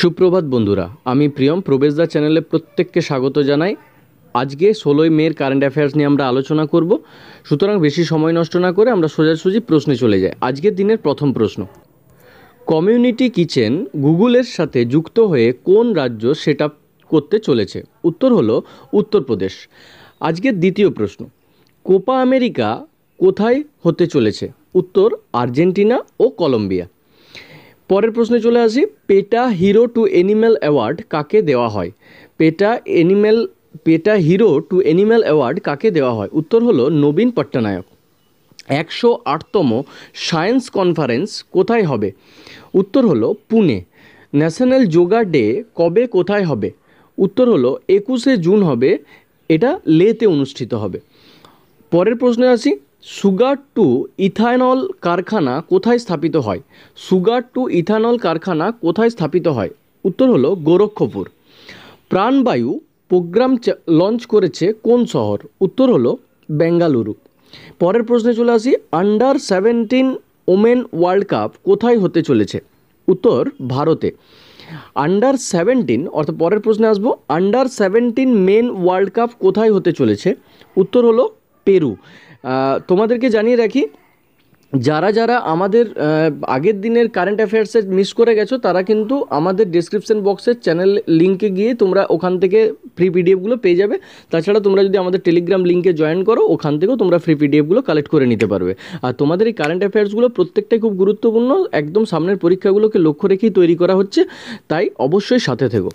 সুপ্রভাত বন্ধুরা আমি প্রিয়ম প্রবেশদা চ্যানেলে প্রত্যেককে স্বাগত জানাই আজকে ষোলোই মেয়ের কারেন্ট অ্যাফেয়ার্স নিয়ে আমরা আলোচনা করব সুতরাং বেশি সময় নষ্ট না করে আমরা সোজাসুজি প্রশ্নে চলে যাই আজকের দিনের প্রথম প্রশ্ন কমিউনিটি কিচেন গুগলের সাথে যুক্ত হয়ে কোন রাজ্য সেটা করতে চলেছে উত্তর হল উত্তরপ্রদেশ আজকের দ্বিতীয় প্রশ্ন কোপা আমেরিকা কোথায় হতে চলেছে উত্তর আর্জেন্টিনা ও কলম্বিয়া পরের প্রশ্নে চলে আসি পেটা হিরো টু এনিম্যাল অ্যাওয়ার্ড কাকে দেওয়া হয় পেটা এনিম্যাল পেটা হিরো টু এনিম্যাল অ্যাওয়ার্ড কাকে দেওয়া হয় উত্তর হলো নবীন পট্টনায়ক একশো আটতম সায়েন্স কনফারেন্স কোথায় হবে উত্তর হলো পুনে ন্যাশনাল যোগা ডে কবে কোথায় হবে উত্তর হলো একুশে জুন হবে এটা লেতে অনুষ্ঠিত হবে পরের প্রশ্নে আসি সুগার টু ইথানল কারখানা কোথায় স্থাপিত হয় সুগার টু ইথানল কারখানা কোথায় স্থাপিত হয় উত্তর হলো গোরক্ষপুর প্রাণবায়ু প্রোগ্রাম লঞ্চ করেছে কোন শহর উত্তর হলো বেঙ্গালুরু পরের প্রশ্নে চলে আসি under seventeen women world cup কোথায় হতে চলেছে উত্তর ভারতে আন্ডার সেভেন্টিন অর্থাৎ পরের প্রশ্নে আসবো under seventeen men world cup কোথায় হতে চলেছে উত্তর হলো পেরু তোমাদেরকে জানিয়ে রাখি যারা যারা আমাদের আগের দিনের কারেন্ট অ্যাফেয়ার্সে মিস করে গেছো তারা কিন্তু আমাদের ডিসক্রিপশন বক্সের চ্যানেল লিঙ্কে গিয়ে তোমরা ওখান থেকে ফ্রি পিডিএফগুলো পেয়ে যাবে তাছাড়া তোমরা যদি আমাদের টেলিগ্রাম লিঙ্কে জয়েন করো ওখান থেকেও তোমরা ফ্রি পিডিএফগুলো কালেক্ট করে নিতে পারবে আর তোমাদের এই কারেন্ট অ্যাফেয়ার্সগুলো প্রত্যেকটাই খুব গুরুত্বপূর্ণ একদম সামনের পরীক্ষাগুলোকে লক্ষ্য রেখেই তৈরি করা হচ্ছে তাই অবশ্যই সাথে থেকো